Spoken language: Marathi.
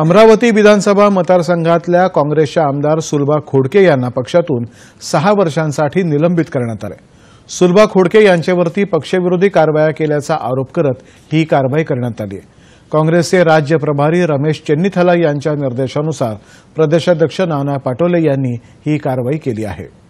अमरावती विधानसभा मतदारसंघातल्या काँग्रेसच्या आमदार सुलभा खोडके यांना पक्षातून सहा वर्षांसाठी निलंबित करण्यात आले सुलभा खोडके यांच्यावरती पक्षविरोधी कारवाया केल्याचा आरोप करत ही कारवाई करण्यात आली काँग्रेसचे राज्य प्रभारी रमेश चेन्नीथला यांच्या निर्देशानुसार प्रदेशाध्यक्ष नाना पाटोले यांनी ही कारवाई केली आहे